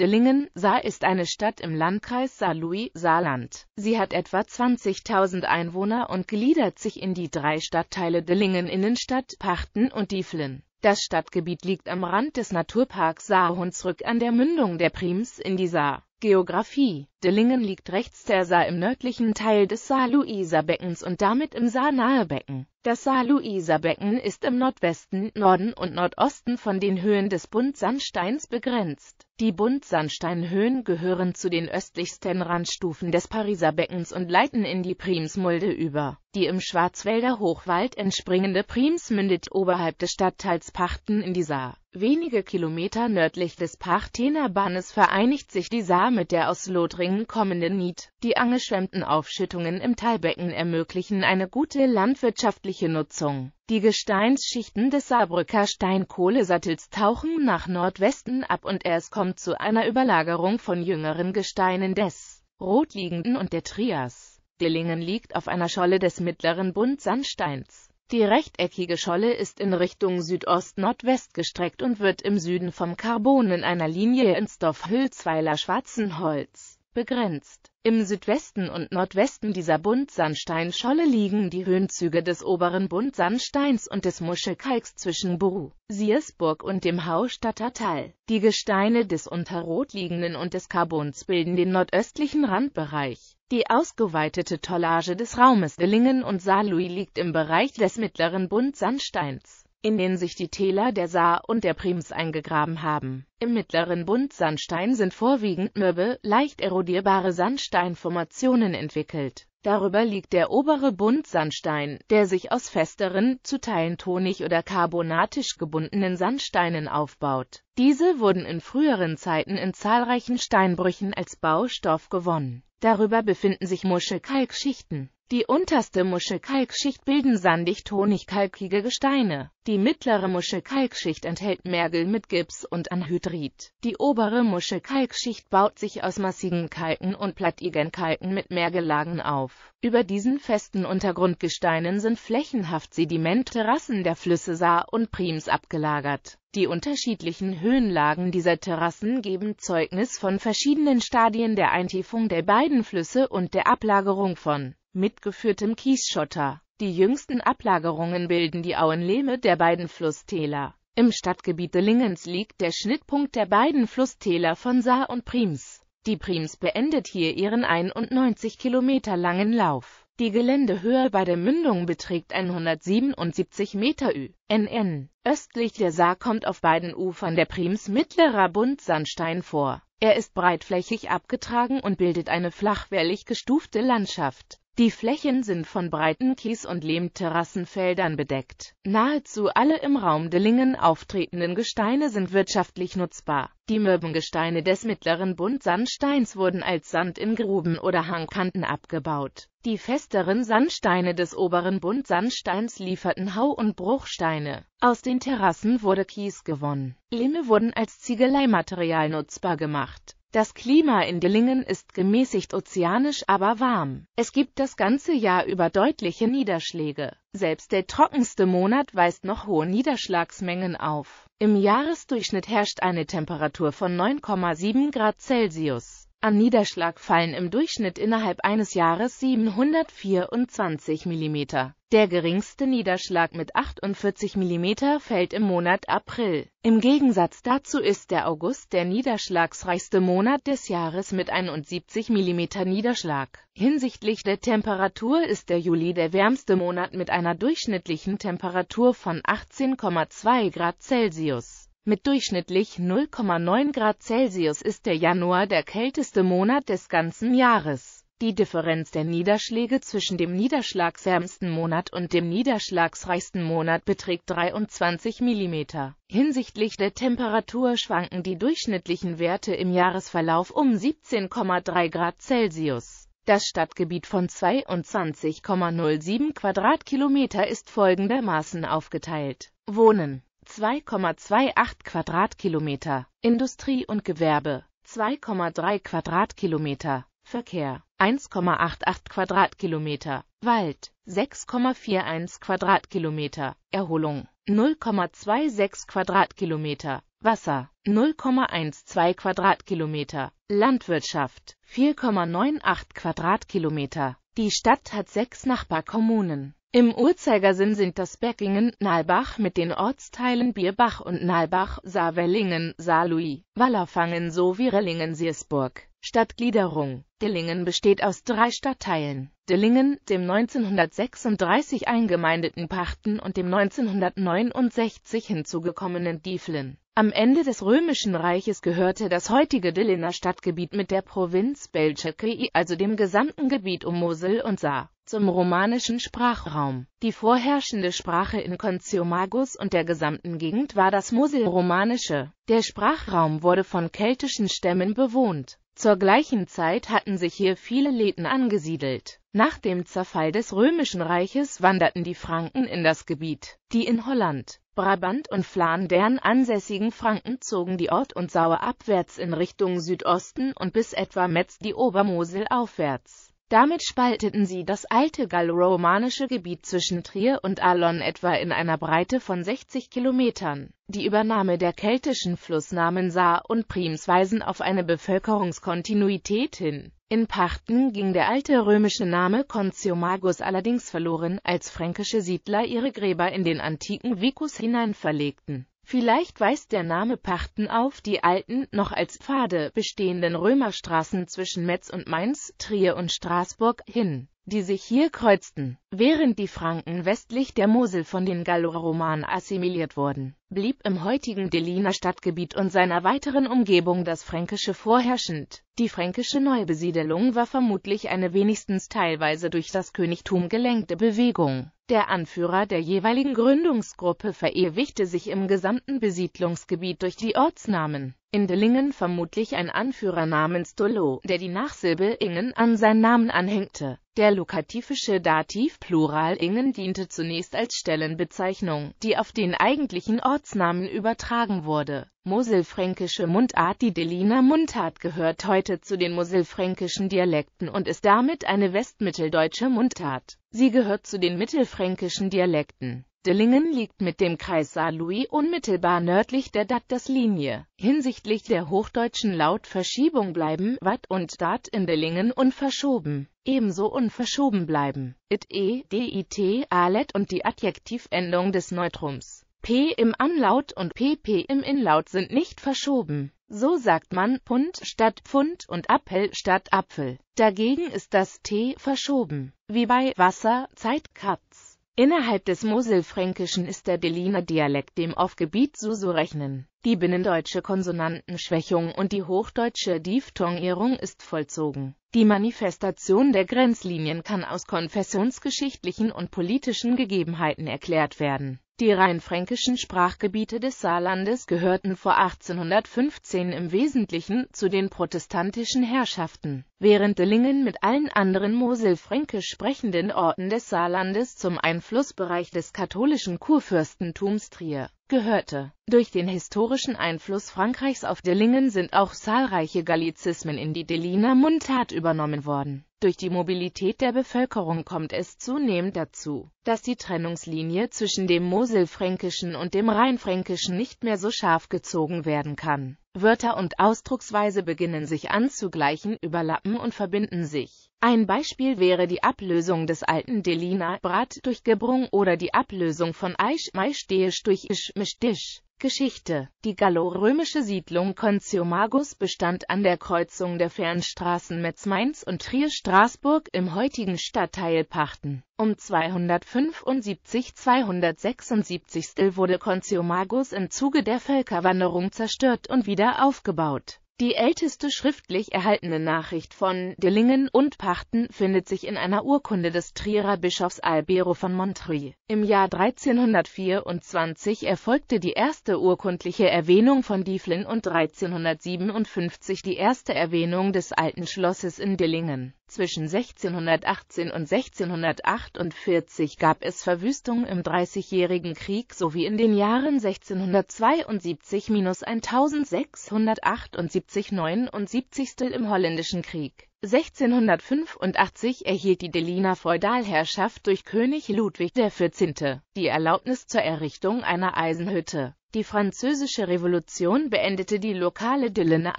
Dillingen, Saar ist eine Stadt im Landkreis Saarlouis-Saarland. Sie hat etwa 20.000 Einwohner und gliedert sich in die drei Stadtteile Dillingen Innenstadt, Pachten und Dieflin. Das Stadtgebiet liegt am Rand des Naturparks Saar-Hunsrück an der Mündung der Prims in die Saar. Geografie Dillingen liegt rechts der Saar im nördlichen Teil des Saar-Luisa-Beckens und damit im Saar-Nahe-Becken. Das Saar-Luisa-Becken ist im Nordwesten, Norden und Nordosten von den Höhen des Buntsandsteins begrenzt. Die Buntsandsteinhöhen gehören zu den östlichsten Randstufen des Pariser Beckens und leiten in die Primsmulde über. Die im Schwarzwälder Hochwald entspringende Prims mündet oberhalb des Stadtteils Pachten in die Saar. Wenige Kilometer nördlich des Parthenerbannes vereinigt sich die Saar mit der aus Lothringen kommenden Nied. Die angeschwemmten Aufschüttungen im Talbecken ermöglichen eine gute landwirtschaftliche Nutzung. Die Gesteinsschichten des Saarbrücker Steinkohlesattels tauchen nach Nordwesten ab und es kommt zu einer Überlagerung von jüngeren Gesteinen des Rotliegenden und der Trias. Dillingen liegt auf einer Scholle des mittleren Buntsandsteins. Die rechteckige Scholle ist in Richtung Südost-Nordwest gestreckt und wird im Süden vom Karbon in einer Linie ins Dorf Hülzweiler Schwarzenholz begrenzt. Im Südwesten und Nordwesten dieser Buntsandsteinscholle liegen die Höhenzüge des oberen Buntsandsteins und des Muschelkalks zwischen Buru, Siersburg und dem Haustatter Tal. Die Gesteine des Unterrot liegenden und des Karbons bilden den nordöstlichen Randbereich. Die ausgeweitete Tollage des Raumes Dillingen und Saarlui liegt im Bereich des mittleren Buntsandsteins, in den sich die Täler der Saar und der Prims eingegraben haben. Im mittleren Buntsandstein sind vorwiegend mürbe, leicht erodierbare Sandsteinformationen entwickelt. Darüber liegt der obere Buntsandstein, der sich aus festeren, zu Teilen tonig oder karbonatisch gebundenen Sandsteinen aufbaut. Diese wurden in früheren Zeiten in zahlreichen Steinbrüchen als Baustoff gewonnen. Darüber befinden sich Muschelkalkschichten die unterste Muschelkalkschicht bilden sandig-tonig-kalkige Gesteine. Die mittlere Muschelkalkschicht enthält Mergel mit Gips und Anhydrit. Die obere Muschelkalkschicht baut sich aus massigen Kalken und plattigen Kalken mit Mergellagen auf. Über diesen festen Untergrundgesteinen sind flächenhaft Sedimentterrassen der Flüsse Saar und Prims abgelagert. Die unterschiedlichen Höhenlagen dieser Terrassen geben Zeugnis von verschiedenen Stadien der Eintiefung der beiden Flüsse und der Ablagerung von mitgeführtem Kiesschotter. Die jüngsten Ablagerungen bilden die Auenlehme der beiden Flusstäler. Im Stadtgebiet Delingens liegt der Schnittpunkt der beiden Flusstäler von Saar und Prims. Die Prims beendet hier ihren 91 Kilometer langen Lauf. Die Geländehöhe bei der Mündung beträgt 177 Meter NN. Östlich der Saar kommt auf beiden Ufern der Prims mittlerer Buntsandstein vor. Er ist breitflächig abgetragen und bildet eine flachwellig gestufte Landschaft. Die Flächen sind von breiten Kies- und Lehmterrassenfeldern bedeckt. Nahezu alle im Raum Dillingen auftretenden Gesteine sind wirtschaftlich nutzbar. Die Mürbengesteine des mittleren Buntsandsteins wurden als Sand in Gruben oder Hangkanten abgebaut. Die festeren Sandsteine des oberen Buntsandsteins lieferten Hau- und Bruchsteine. Aus den Terrassen wurde Kies gewonnen. Lehme wurden als Ziegeleimaterial nutzbar gemacht das Klima in Dillingen ist gemäßigt ozeanisch, aber warm. Es gibt das ganze Jahr über deutliche Niederschläge. Selbst der trockenste Monat weist noch hohe Niederschlagsmengen auf. Im Jahresdurchschnitt herrscht eine Temperatur von 9,7 Grad Celsius. An Niederschlag fallen im Durchschnitt innerhalb eines Jahres 724 mm. Der geringste Niederschlag mit 48 mm fällt im Monat April. Im Gegensatz dazu ist der August der niederschlagsreichste Monat des Jahres mit 71 mm Niederschlag. Hinsichtlich der Temperatur ist der Juli der wärmste Monat mit einer durchschnittlichen Temperatur von 18,2 Grad Celsius. Mit durchschnittlich 0,9 Grad Celsius ist der Januar der kälteste Monat des ganzen Jahres. Die Differenz der Niederschläge zwischen dem niederschlagsärmsten Monat und dem niederschlagsreichsten Monat beträgt 23 mm. Hinsichtlich der Temperatur schwanken die durchschnittlichen Werte im Jahresverlauf um 17,3 Grad Celsius. Das Stadtgebiet von 22,07 Quadratkilometer ist folgendermaßen aufgeteilt. Wohnen 2,28 Quadratkilometer, Industrie und Gewerbe 2,3 Quadratkilometer, Verkehr 1,88 Quadratkilometer, Wald 6,41 Quadratkilometer, Erholung 0,26 Quadratkilometer, Wasser 0,12 Quadratkilometer, Landwirtschaft 4,98 Quadratkilometer. Die Stadt hat sechs Nachbarkommunen. Im Uhrzeigersinn sind das Beckingen, Nalbach mit den Ortsteilen Bierbach und Nalbach, Saarwellingen, Saarlui, Wallerfangen sowie Rellingen-Siersburg. Stadtgliederung Dillingen besteht aus drei Stadtteilen Dillingen, dem 1936 eingemeindeten Pachten und dem 1969 hinzugekommenen Dieflin. Am Ende des Römischen Reiches gehörte das heutige Dillener Stadtgebiet mit der Provinz Belcekei, also dem gesamten Gebiet um Mosel und Saar, zum romanischen Sprachraum. Die vorherrschende Sprache in Conciomagus und der gesamten Gegend war das Moselromanische. Der Sprachraum wurde von keltischen Stämmen bewohnt zur gleichen Zeit hatten sich hier viele Leten angesiedelt. Nach dem Zerfall des Römischen Reiches wanderten die Franken in das Gebiet. Die in Holland, Brabant und Flandern ansässigen Franken zogen die Ort und Sauer abwärts in Richtung Südosten und bis etwa Metz die Obermosel aufwärts damit spalteten sie das alte galloromanische Gebiet zwischen Trier und Alon etwa in einer Breite von 60 Kilometern. Die Übernahme der keltischen Flussnamen Saar und Prims weisen auf eine Bevölkerungskontinuität hin. In Parchten ging der alte römische Name Conciomagus allerdings verloren, als fränkische Siedler ihre Gräber in den antiken vicus hineinverlegten. Vielleicht weist der Name Pachten auf die alten, noch als Pfade bestehenden Römerstraßen zwischen Metz und Mainz, Trier und Straßburg hin die sich hier kreuzten. Während die Franken westlich der Mosel von den Galloromanen assimiliert wurden, blieb im heutigen Deliner Stadtgebiet und seiner weiteren Umgebung das Fränkische vorherrschend. Die fränkische Neubesiedelung war vermutlich eine wenigstens teilweise durch das Königtum gelenkte Bewegung. Der Anführer der jeweiligen Gründungsgruppe verewigte sich im gesamten Besiedlungsgebiet durch die Ortsnamen in Dillingen vermutlich ein Anführer namens Dolo, der die Nachsilbe Ingen an seinen Namen anhängte. Der lokativische Dativplural Ingen diente zunächst als Stellenbezeichnung, die auf den eigentlichen Ortsnamen übertragen wurde. Moselfränkische Mundart Die Dilliner Mundart gehört heute zu den moselfränkischen Dialekten und ist damit eine westmitteldeutsche Mundart. Sie gehört zu den mittelfränkischen Dialekten. Dillingen liegt mit dem Kreis Saarlouis unmittelbar nördlich der Dattes-Linie. Hinsichtlich der hochdeutschen Lautverschiebung bleiben Watt und Dat in Dillingen unverschoben, ebenso unverschoben bleiben it, e, dit, alet und die Adjektivendung des Neutrums. P im Anlaut und PP im Inlaut sind nicht verschoben. So sagt man Pund statt Pfund und Appel statt Apfel. Dagegen ist das T verschoben, wie bei Wasser, Zeit, Katz. Innerhalb des Moselfränkischen ist der Deliner Dialekt dem auf Gebiet so zu rechnen. Die binnendeutsche Konsonantenschwächung und die hochdeutsche Diphthongierung ist vollzogen die Manifestation der Grenzlinien kann aus konfessionsgeschichtlichen und politischen Gegebenheiten erklärt werden. Die rheinfränkischen Sprachgebiete des Saarlandes gehörten vor 1815 im Wesentlichen zu den protestantischen Herrschaften, während Dillingen mit allen anderen moselfränkisch sprechenden Orten des Saarlandes zum Einflussbereich des katholischen Kurfürstentums Trier gehörte. Durch den historischen Einfluss Frankreichs auf Dillingen sind auch zahlreiche Gallizismen in die Berliner Mundart übernommen worden durch die Mobilität der Bevölkerung kommt es zunehmend dazu, dass die Trennungslinie zwischen dem Moselfränkischen und dem Rheinfränkischen nicht mehr so scharf gezogen werden kann. Wörter und Ausdrucksweise beginnen sich anzugleichen, überlappen und verbinden sich. Ein Beispiel wäre die Ablösung des alten delina Brat durch Gebrung oder die Ablösung von Eisch Maisch durch Isch Misch Disch. Geschichte Die gallorömische Siedlung Contiumagus bestand an der Kreuzung der Fernstraßen Metz-Mainz und Trier-Straßburg im heutigen Stadtteil Pachten. Um 275-276 wurde Contiumagus im Zuge der Völkerwanderung zerstört und wieder aufgebaut die älteste schriftlich erhaltene Nachricht von Dillingen und Pachten findet sich in einer Urkunde des Trierer Bischofs Albero von Montreuil. Im Jahr 1324 erfolgte die erste urkundliche Erwähnung von Dieflin und 1357 die erste Erwähnung des Alten Schlosses in Dillingen zwischen 1618 und 1648 gab es Verwüstungen im Dreißigjährigen Krieg sowie in den Jahren 1672-1678, 79 im Holländischen Krieg 1685 erhielt die Deliner Feudalherrschaft durch König Ludwig XIV. die Erlaubnis zur Errichtung einer Eisenhütte. Die Französische Revolution beendete die lokale Dillener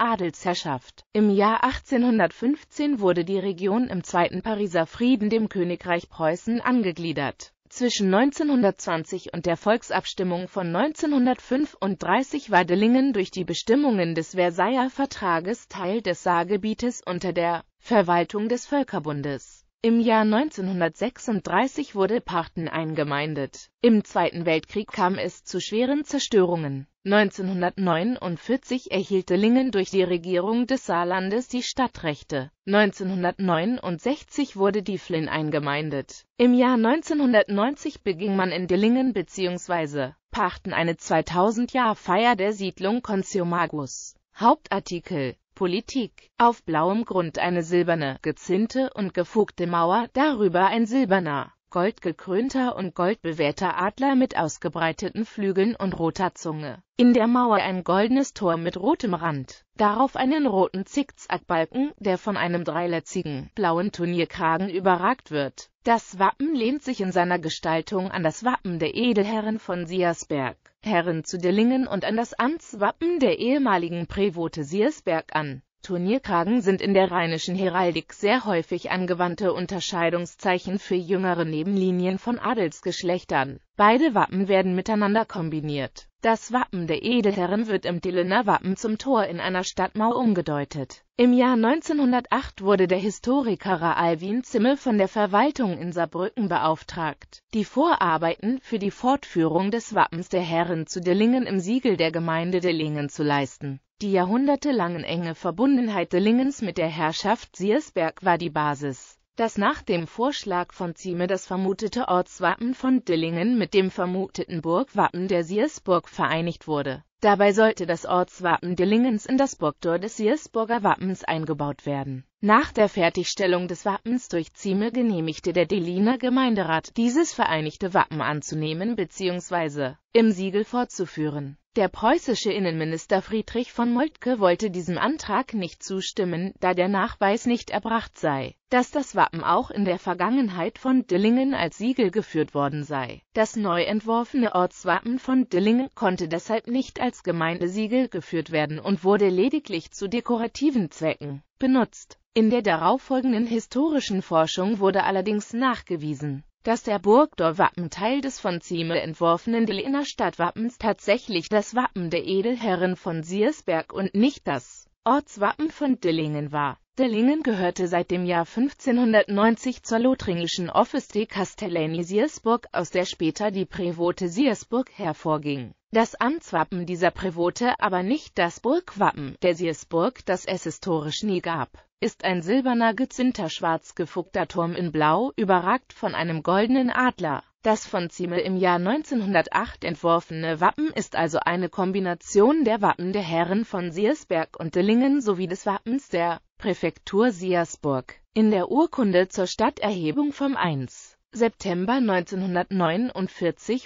Adelsherrschaft. Im Jahr 1815 wurde die Region im Zweiten Pariser Frieden dem Königreich Preußen angegliedert. Zwischen 1920 und der Volksabstimmung von 1935 war Dillingen durch die Bestimmungen des Versailler Vertrages Teil des Saargebietes unter der Verwaltung des Völkerbundes. Im Jahr 1936 wurde Parten eingemeindet. Im Zweiten Weltkrieg kam es zu schweren Zerstörungen. 1949 erhielt Dillingen durch die Regierung des Saarlandes die Stadtrechte. 1969 wurde die Flynn eingemeindet. Im Jahr 1990 beging man in Dillingen bzw. Parten eine 2000-Jahr-Feier der Siedlung Concio Magus. Hauptartikel Politik. Auf blauem Grund eine silberne, gezinnte und gefugte Mauer, darüber ein silberner, goldgekrönter und goldbewehrter Adler mit ausgebreiteten Flügeln und roter Zunge. In der Mauer ein goldenes Tor mit rotem Rand, darauf einen roten Zickzackbalken, der von einem dreiletzigen, blauen Turnierkragen überragt wird. Das Wappen lehnt sich in seiner Gestaltung an das Wappen der Edelherren von Siersberg. Herren zu Dillingen und an das Amtswappen der ehemaligen Prävote Siersberg an. Turnierkragen sind in der rheinischen Heraldik sehr häufig angewandte Unterscheidungszeichen für jüngere Nebenlinien von Adelsgeschlechtern. Beide Wappen werden miteinander kombiniert das Wappen der Edelherren wird im Dillener Wappen zum Tor in einer Stadtmauer umgedeutet. Im Jahr 1908 wurde der Historiker Alwin Zimmel von der Verwaltung in Saarbrücken beauftragt, die Vorarbeiten für die Fortführung des Wappens der Herren zu Dillingen im Siegel der Gemeinde Dillingen zu leisten. Die jahrhundertelangen enge Verbundenheit Dillingens mit der Herrschaft Siersberg war die Basis dass nach dem Vorschlag von Zieme das vermutete Ortswappen von Dillingen mit dem vermuteten Burgwappen der Siersburg vereinigt wurde. Dabei sollte das Ortswappen Dillingens in das Burgtor des Siersburger Wappens eingebaut werden. Nach der Fertigstellung des Wappens durch Zieme genehmigte der Deliner Gemeinderat, dieses vereinigte Wappen anzunehmen bzw im Siegel fortzuführen. Der preußische Innenminister Friedrich von Moltke wollte diesem Antrag nicht zustimmen, da der Nachweis nicht erbracht sei, dass das Wappen auch in der Vergangenheit von Dillingen als Siegel geführt worden sei. Das neu entworfene Ortswappen von Dillingen konnte deshalb nicht als Gemeindesiegel geführt werden und wurde lediglich zu dekorativen Zwecken benutzt. In der darauffolgenden historischen Forschung wurde allerdings nachgewiesen, dass der Burgdorf-Wappen Teil des von Zieme entworfenen Dehlener Stadtwappens tatsächlich das Wappen der Edelherren von Siersberg und nicht das Ortswappen von Dillingen war. Dillingen gehörte seit dem Jahr 1590 zur lothringischen Office de Castellani Siersburg, aus der später die Prävote Siersburg hervorging. Das Amtswappen dieser Prävote aber nicht das Burgwappen der Siersburg, das es historisch nie gab ist ein silberner gezinnter schwarz gefuckter Turm in Blau, überragt von einem goldenen Adler. Das von Ziemel im Jahr 1908 entworfene Wappen ist also eine Kombination der Wappen der Herren von Siersberg und Dillingen sowie des Wappens der Präfektur Siersburg. In der Urkunde zur Stadterhebung vom 1. September 1949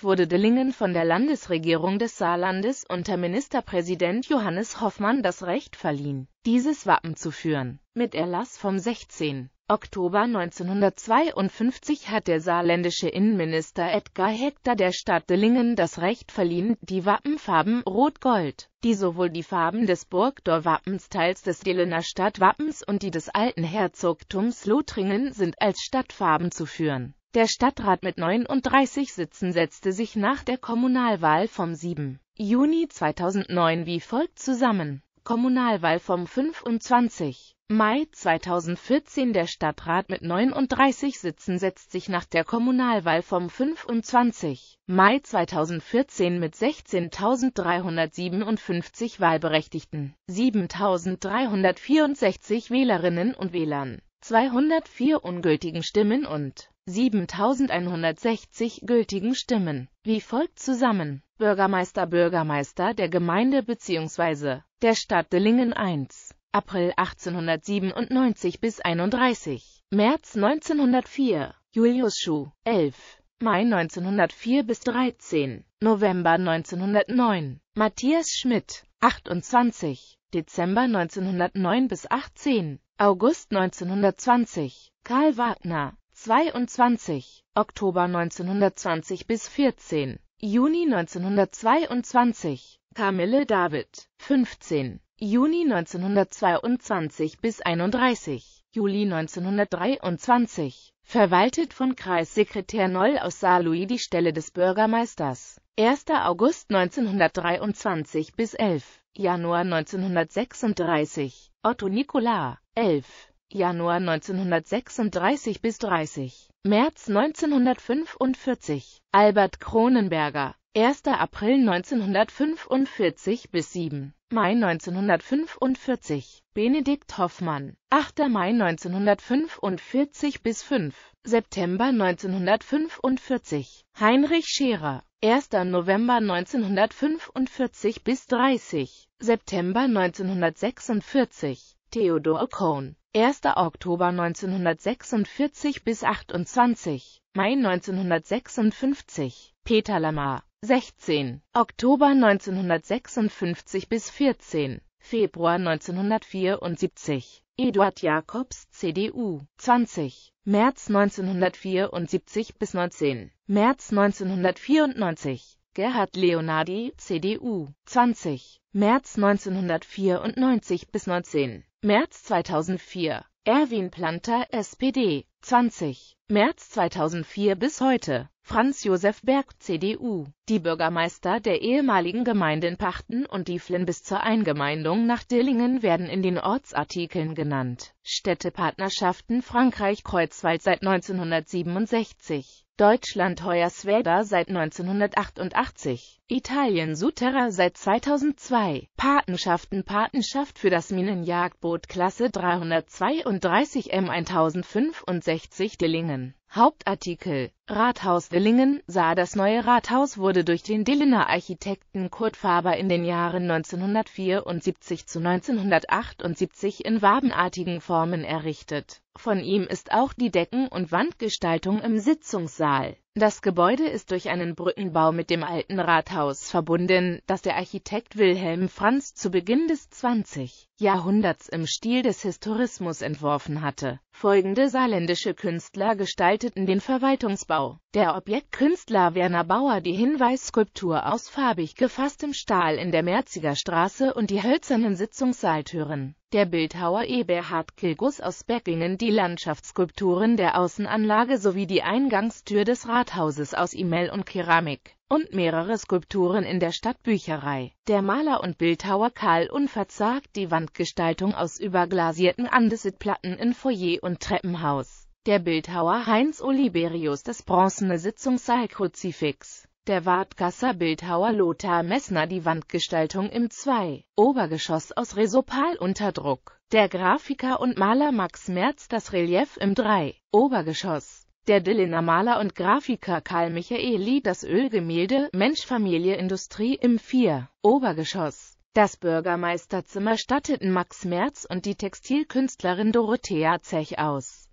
wurde Dillingen von der Landesregierung des Saarlandes unter Ministerpräsident Johannes Hoffmann das Recht verliehen, dieses Wappen zu führen. Mit Erlass vom 16. Oktober 1952 hat der saarländische Innenminister Edgar Hector der Stadt Dillingen das Recht verliehen, die Wappenfarben Rot-Gold, die sowohl die Farben des Burgdor-Wappens teils des Dillener Stadtwappens und die des alten Herzogtums Lothringen sind, als Stadtfarben zu führen der Stadtrat mit 39 Sitzen setzte sich nach der Kommunalwahl vom 7. Juni 2009 wie folgt zusammen. Kommunalwahl vom 25. Mai 2014 Der Stadtrat mit 39 Sitzen setzt sich nach der Kommunalwahl vom 25. Mai 2014 mit 16.357 Wahlberechtigten, 7.364 Wählerinnen und Wählern, 204 ungültigen Stimmen und 7160 gültigen Stimmen. Wie folgt zusammen. Bürgermeister Bürgermeister der Gemeinde bzw. der Stadt Dillingen 1. April 1897 bis 31. März 1904. Julius Schuh. 11. Mai 1904 bis 13. November 1909. Matthias Schmidt. 28. Dezember 1909 bis 18. August 1920. Karl Wagner. 22, Oktober 1920 bis 14, Juni 1922, Camille David, 15, Juni 1922 bis 31, Juli 1923, verwaltet von Kreissekretär Noll aus Saarlouis die Stelle des Bürgermeisters, 1. August 1923 bis 11. Januar 1936, Otto Nicola, 11. Januar 1936 bis 30, März 1945, Albert Kronenberger, 1. April 1945 bis 7. Mai 1945, Benedikt Hoffmann, 8. Mai 1945 bis 5. September 1945, Heinrich Scherer, 1. November 1945 bis 30. September 1946, Theodor Cohn, 1. Oktober 1946 bis 28. Mai 1956, Peter Lamar, 16. Oktober 1956 bis 14. Februar 1974, Eduard Jacobs, CDU, 20. März 1974 bis 19. März 1994, Gerhard Leonardi, CDU, 20. März 1994 bis 19. März 2004. Erwin Planter, SPD, 20. März 2004 bis heute. Franz Josef Berg, CDU. Die Bürgermeister der ehemaligen Gemeinden Pachten und Dieflin bis zur Eingemeindung nach Dillingen werden in den Ortsartikeln genannt. Städtepartnerschaften Frankreich-Kreuzwald seit 1967, Deutschland Hoyerswerda seit 1988, Italien Suterra seit 2002, Patenschaften Patenschaft für das Minenjagdboot Klasse 332 M1065 Dillingen Hauptartikel Rathaus Willingen sah das neue Rathaus wurde durch den Dillener Architekten Kurt Faber in den Jahren 1974 zu 1978 in wabenartigen Formen errichtet. Von ihm ist auch die Decken und Wandgestaltung im Sitzungssaal das Gebäude ist durch einen Brückenbau mit dem alten Rathaus verbunden, das der Architekt Wilhelm Franz zu Beginn des 20. Jahrhunderts im Stil des Historismus entworfen hatte. Folgende saarländische Künstler gestalteten den Verwaltungsbau. Der Objektkünstler Werner Bauer die Hinweisskulptur aus farbig gefasstem Stahl in der Merziger Straße und die hölzernen Sitzungssaaltüren der Bildhauer Eberhard Kilgus aus Beckingen die Landschaftsskulpturen der Außenanlage sowie die Eingangstür des Rathauses aus Imell und Keramik und mehrere Skulpturen in der Stadtbücherei. Der Maler und Bildhauer Karl Unverzagt die Wandgestaltung aus überglasierten Andesitplatten in Foyer und Treppenhaus. Der Bildhauer Heinz Oliberius das bronzene Sitzungssaal Kruzifix der Wartkasser Bildhauer Lothar Messner die Wandgestaltung im 2. Obergeschoss aus Resopalunterdruck, Der Grafiker und Maler Max Merz das Relief im 3. Obergeschoss. Der Dillener Maler und Grafiker Karl Michaeli das Ölgemälde Mensch Familie Industrie im 4. Obergeschoss. Das Bürgermeisterzimmer statteten Max Merz und die Textilkünstlerin Dorothea Zech aus.